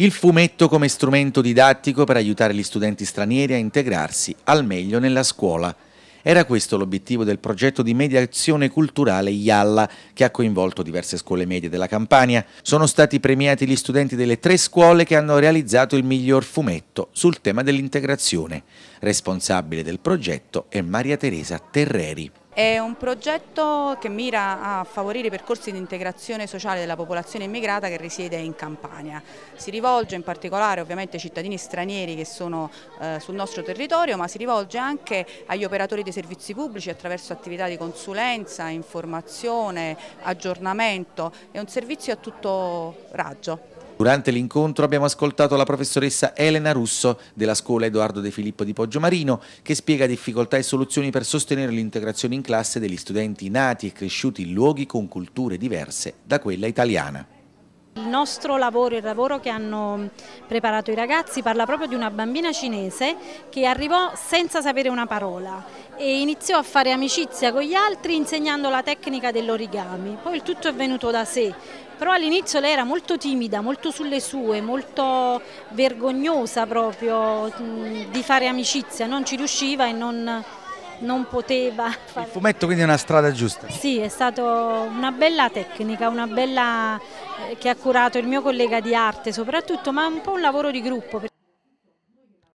Il fumetto come strumento didattico per aiutare gli studenti stranieri a integrarsi al meglio nella scuola. Era questo l'obiettivo del progetto di mediazione culturale IALLA, che ha coinvolto diverse scuole medie della Campania. Sono stati premiati gli studenti delle tre scuole che hanno realizzato il miglior fumetto sul tema dell'integrazione. Responsabile del progetto è Maria Teresa Terreri. È un progetto che mira a favorire i percorsi di integrazione sociale della popolazione immigrata che risiede in Campania. Si rivolge in particolare ovviamente ai cittadini stranieri che sono eh, sul nostro territorio, ma si rivolge anche agli operatori dei servizi pubblici attraverso attività di consulenza, informazione, aggiornamento. È un servizio a tutto raggio. Durante l'incontro abbiamo ascoltato la professoressa Elena Russo della scuola Edoardo De Filippo di Poggiomarino che spiega difficoltà e soluzioni per sostenere l'integrazione in classe degli studenti nati e cresciuti in luoghi con culture diverse da quella italiana. Il nostro lavoro, il lavoro che hanno preparato i ragazzi parla proprio di una bambina cinese che arrivò senza sapere una parola e iniziò a fare amicizia con gli altri insegnando la tecnica dell'origami. Poi il tutto è venuto da sé, però all'inizio lei era molto timida, molto sulle sue, molto vergognosa proprio di fare amicizia, non ci riusciva e non non poteva fare. Il fumetto quindi è una strada giusta? Sì, è stata una bella tecnica, una bella eh, che ha curato il mio collega di arte soprattutto, ma un po' un lavoro di gruppo